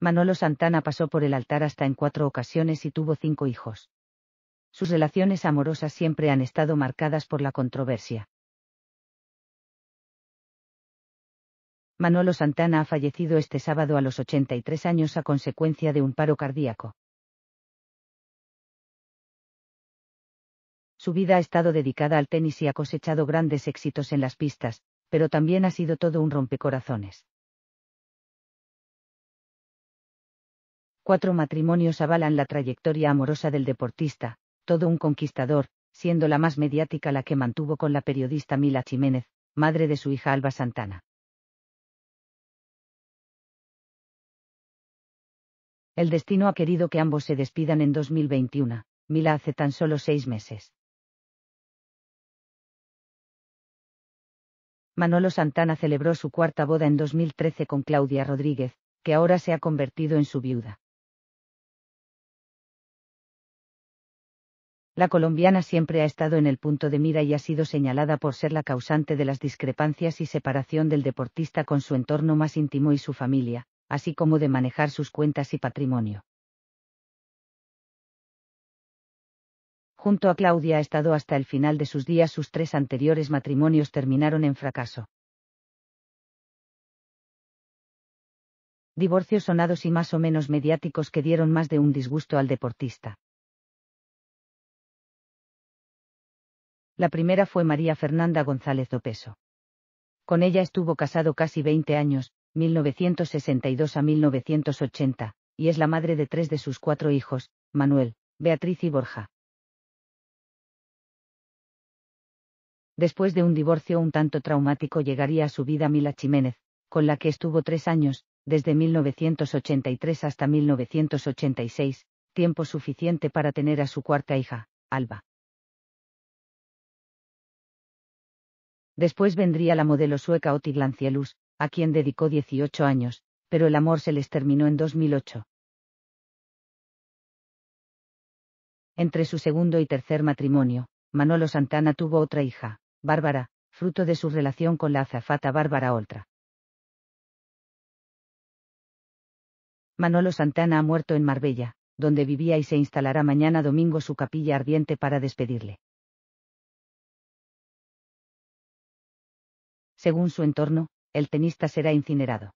Manolo Santana pasó por el altar hasta en cuatro ocasiones y tuvo cinco hijos. Sus relaciones amorosas siempre han estado marcadas por la controversia. Manolo Santana ha fallecido este sábado a los 83 años a consecuencia de un paro cardíaco. Su vida ha estado dedicada al tenis y ha cosechado grandes éxitos en las pistas, pero también ha sido todo un rompecorazones. Cuatro matrimonios avalan la trayectoria amorosa del deportista, todo un conquistador, siendo la más mediática la que mantuvo con la periodista Mila Jiménez, madre de su hija Alba Santana. El destino ha querido que ambos se despidan en 2021, Mila hace tan solo seis meses. Manolo Santana celebró su cuarta boda en 2013 con Claudia Rodríguez, que ahora se ha convertido en su viuda. la colombiana siempre ha estado en el punto de mira y ha sido señalada por ser la causante de las discrepancias y separación del deportista con su entorno más íntimo y su familia, así como de manejar sus cuentas y patrimonio. Junto a Claudia ha estado hasta el final de sus días sus tres anteriores matrimonios terminaron en fracaso. Divorcios sonados y más o menos mediáticos que dieron más de un disgusto al deportista. La primera fue María Fernanda González Dopeso. Con ella estuvo casado casi 20 años, 1962 a 1980, y es la madre de tres de sus cuatro hijos, Manuel, Beatriz y Borja. Después de un divorcio un tanto traumático llegaría a su vida Mila Jiménez, con la que estuvo tres años, desde 1983 hasta 1986, tiempo suficiente para tener a su cuarta hija, Alba. Después vendría la modelo sueca Oti Glancielus, a quien dedicó 18 años, pero el amor se les terminó en 2008. Entre su segundo y tercer matrimonio, Manolo Santana tuvo otra hija, Bárbara, fruto de su relación con la azafata Bárbara Oltra. Manolo Santana ha muerto en Marbella, donde vivía y se instalará mañana domingo su capilla ardiente para despedirle. Según su entorno, el tenista será incinerado.